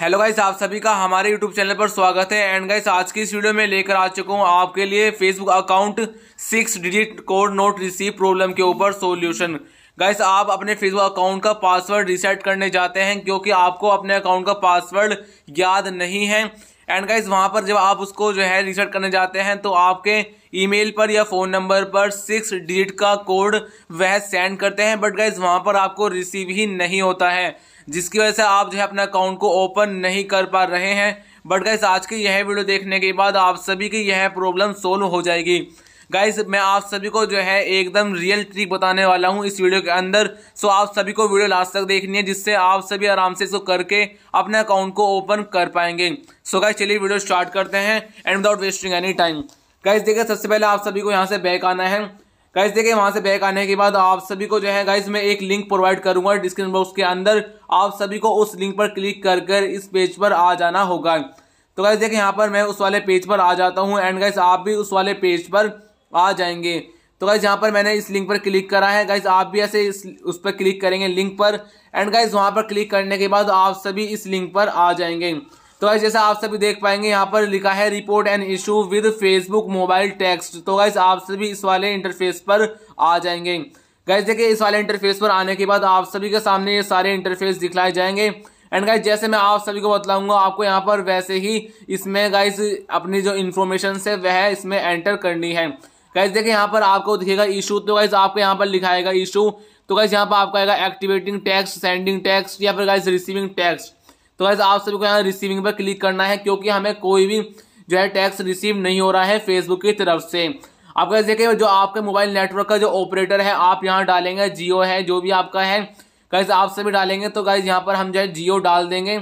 hello guys आप सभी का हमारे यूट्यूब चैनल पर स्वागत है एंड गाइस आज की इस वीडियो में लेकर आ चुका हूँ आपके लिए Facebook account six digit code note receive problem के ऊपर सॉल्यूशन गाइस आप अपने फेसबुक अकाउंट का पासवर्ड रिसेट करने जाते हैं क्योंकि आपको अपने अकाउंट का पासवर्ड याद नहीं है एंड गाइज वहाँ पर जब आप उसको जो है रिसर्ट करने जाते हैं तो आपके ईमेल पर या फ़ोन नंबर पर सिक्स डिजिट का कोड वह सेंड करते हैं बट गाइज वहाँ पर आपको रिसीव ही नहीं होता है जिसकी वजह से आप जो है अपना अकाउंट को ओपन नहीं कर पा रहे हैं बट गाइज आज की यह वीडियो देखने के बाद आप सभी की यह प्रॉब्लम सोल्व हो जाएगी गाइज मैं आप सभी को जो है एकदम रियल ट्रिक बताने वाला हूँ इस वीडियो के अंदर सो आप सभी को वीडियो लास्ट तक देखनी है जिससे आप सभी आराम से इसको करके अपने अकाउंट को ओपन कर पाएंगे सो गाइज चलिए वीडियो स्टार्ट करते हैं and without wasting any time guys देखिए सबसे पहले आप सभी को यहाँ से बैक आना है गाइज देखिए वहाँ से बैक आने के बाद आप सभी को जो है गाइज मैं एक लिंक प्रोवाइड करूंगा डिस्क्रिप्शन बॉक्स के अंदर आप सभी को उस लिंक पर क्लिक कर कर इस पेज पर आ जाना होगा तो गाइज देखिए यहाँ पर मैं उस वाले पेज पर आ जाता हूँ एंड गाइज आप भी उस वाले पेज पर आ जाएंगे तो गाइज़ यहाँ पर मैंने इस लिंक पर क्लिक करा है गाइज़ आप भी ऐसे इस उस पर क्लिक करेंगे लिंक पर एंड गाइज़ वहाँ पर क्लिक करने के बाद आप सभी इस लिंक पर आ जाएंगे तो गाइज़ जैसा आप सभी देख पाएंगे यहाँ पर लिखा है report and issue with Facebook mobile text तो गाइज़ आप सभी इस वाले इंटरफेस पर आ जाएंगे गाइज देखिए इस वाले इंटरफेस पर आने के बाद आप सभी के सामने ये सारे इंटरफेस दिखलाए जाएंगे एंड गाइज जैसे मैं आप सभी को बतलाऊंगा आपको यहाँ पर वैसे ही इसमें गाइज अपनी जो इन्फॉर्मेशन है वह इसमें एंटर करनी है गाइज देखें यहाँ पर आपको दिखेगा इशू तो गाइज आपको यहाँ पर लिखाएगा इशू तो गाइज यहाँ पर आपका आएगा एक्टिवेटिंग टैक्स सेंडिंग टैक्स या फिर गाइज रिसीविंग टैक्स तो गाइज आप सभी को यहाँ रिसीविंग पर क्लिक करना है क्योंकि हमें कोई भी जो है टैक्स रिसीव नहीं हो रहा है फेसबुक की तरफ से आप गाइज देखिए जो आपके मोबाइल नेटवर्क का जो ऑपरेटर है आप यहाँ डालेंगे जियो है जो भी आपका है गाइज आप सभी डालेंगे तो गाइज यहाँ पर हम जो है जियो डाल देंगे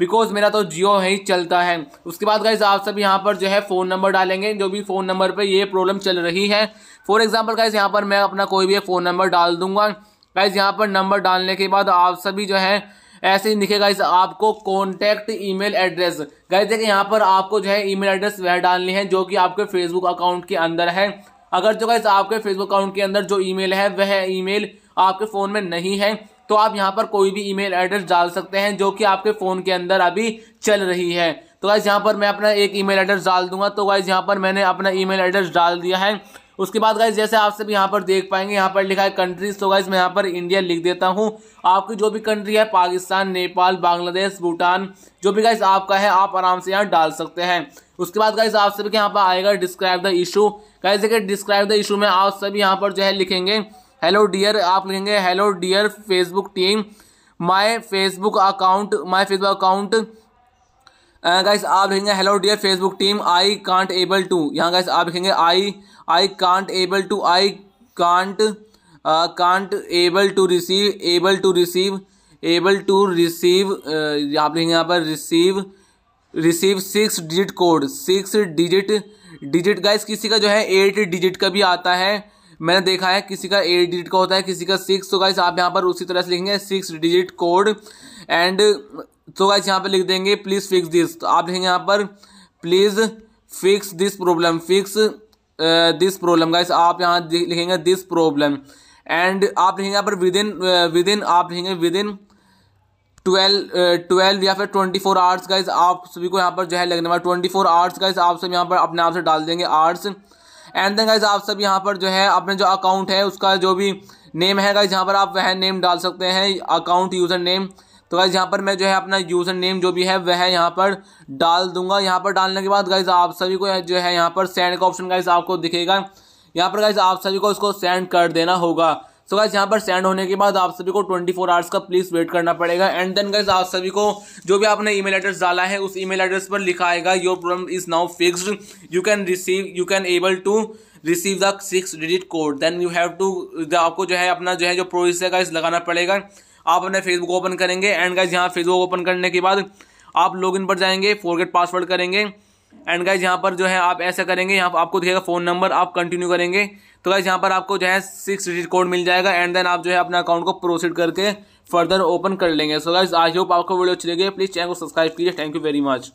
बिकॉज मेरा तो जियो ही चलता है उसके बाद गाइज आप सब यहाँ पर जो है फ़ोन नंबर डालेंगे जो भी फ़ोन नंबर पर ये प्रॉब्लम चल रही है फॉर एग्जाम्पल गाइज यहाँ पर मैं अपना कोई भी फ़ोन नंबर डाल दूंगा गाइज यहाँ पर नंबर डालने के बाद आप सभी जो है ऐसे ही दिखेगा इस आपको कॉन्टैक्ट ईमेल एड्रेस गए थे कि यहाँ पर आपको जो है ईमेल एड्रेस वह डालनी है जो कि आपके फेसबुक अकाउंट के अंदर है अगर जो गए आपके फेसबुक अकाउंट के अंदर जो ईमेल है वह ईमेल आपके फ़ोन में नहीं है तो आप यहाँ पर कोई भी ईमेल एड्रेस डाल सकते हैं जो कि आपके फ़ोन के अंदर अभी चल रही है तो गाइज़ यहाँ पर मैं अपना एक ईमेल एड्रेस डाल दूंगा तो गाइज़ यहाँ पर मैंने अपना ईमेल एड्रेस डाल दिया है उसके बाद गाइज जैसे आप सभी यहाँ पर देख पाएंगे यहाँ पर लिखा है कंट्रीज तो गाइज मैं यहाँ पर इंडिया लिख देता हूँ आपकी जो भी कंट्री है पाकिस्तान नेपाल बांग्लादेश भूटान जो भी गाइज आपका है आप आराम से यहाँ डाल सकते हैं उसके बाद गाइज आप सभी के यहाँ पर आएगा डिस्क्राइब द इशू गाइज देखिए डिस्क्राइब द इशू में आप सभी यहाँ पर जो है लिखेंगे हेलो डियर आप लिखेंगे hello dear Facebook team my Facebook account my Facebook account guys आप लिखेंगे hello dear Facebook team I can't able to यहाँ गाइस आप लिखेंगे I I can't able to I can't can't able to receive able to receive able to receive आप लिखेंगे यहाँ पर receive receive six digit code six digit digit guys किसी का जो है एट डिजिट का भी आता है मैंने देखा है किसी का एट डिजिट का होता है किसी का सिक्स तो गाइस आप यहाँ पर उसी तरह से लिखेंगे सिक्स डिजिट कोड एंड तो गाइस यहाँ पर लिख देंगे प्लीज़ फिक्स दिस तो आप लिखेंगे यहाँ पर please fix this problem fix this problem guys आप यहाँ लिखेंगे दिस प्रॉब्लम एंड आप लिखेंगे यहाँ पर विद इन विद इन आप लिखेंगे विद इन ट्वेल्व ट्वेल्व या फिर ट्वेंटी फोर आवर्स गाइज आप सभी को यहाँ पर जो है लगने वाला ट्वेंटी फोर आवर्स गाइज आप सब यहाँ पर अपने आप से डाल देंगे आवर्स एंड देन गाइज आप सब यहाँ पर जो है अपने जो अकाउंट है उसका जो भी नेम है गाइज यहाँ पर आप वह नेम डाल सकते हैं अकाउंट यूज़र नेम तो गाइज यहाँ पर मैं जो है अपना यूज़र नेम जो भी है वह यहाँ पर डाल दूंगा यहाँ पर डालने के बाद गाइज आप सभी को जो है यहाँ पर सेंड का ऑप्शन गाइज आपको दिखेगा यहाँ पर गाइज आप सभी को उसको सेंड कर देना होगा सो गाइस यहाँ पर सेंड होने के बाद आप सभी को 24 आवर्स का प्लीज वेट करना पड़ेगा एंड देन गाइस आप सभी को जो भी आपने ईमेल एड्रेस डाला है उस ईमेल एड्रेस पर लिखा आएगा your problem is now fixed you can receive you can able to receive the six digit code then you have to आपको जो है अपना जो है जो प्रोसेस है गाइस लगाना पड़ेगा आप अपने फेसबुक ओपन करेंगे एंड गाइज यहाँ फेसबुक ओपन करने के बाद आप इन पर जाएंगे फॉरगेट पासवर्ड करेंगे एंड गाइज यहाँ पर जो है आप ऐसा करेंगे यहाँ पर आपको दिखेगा फ़ोन नंबर आप कंटिन्यू करेंगे तो गाइज यहाँ पर आपको जो है सिक्स डिजिट कोड मिल जाएगा एंड देन आप जो है अपना अकाउंट को प्रोसीड करके फर्दर ओपन कर लेंगे सो गाइज आई होप आपको वीडियो अच्छी लगे प्लीज़ चैनल को सब्सक्राइब कीजिए थैंक यू वेरी मच